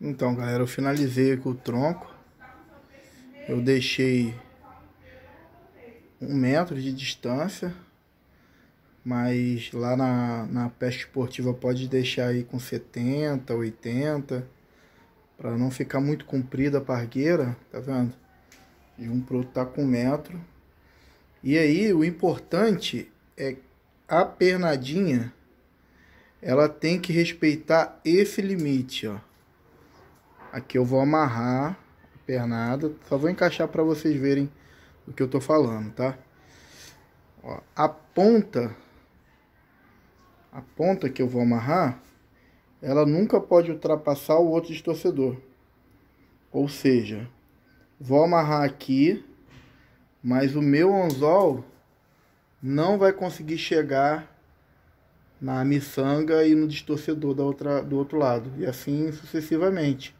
Então, galera, eu finalizei aqui o tronco. Eu deixei um metro de distância, mas lá na, na pesca esportiva pode deixar aí com 70, 80, para não ficar muito comprida a pargueira, tá vendo? De um pro outro tá com um metro. E aí, o importante é a pernadinha, ela tem que respeitar esse limite, ó. Aqui eu vou amarrar a pernada, só vou encaixar para vocês verem o que eu tô falando, tá? Ó, a ponta, a ponta que eu vou amarrar, ela nunca pode ultrapassar o outro distorcedor. Ou seja, vou amarrar aqui, mas o meu anzol não vai conseguir chegar na miçanga e no distorcedor da outra, do outro lado. E assim sucessivamente.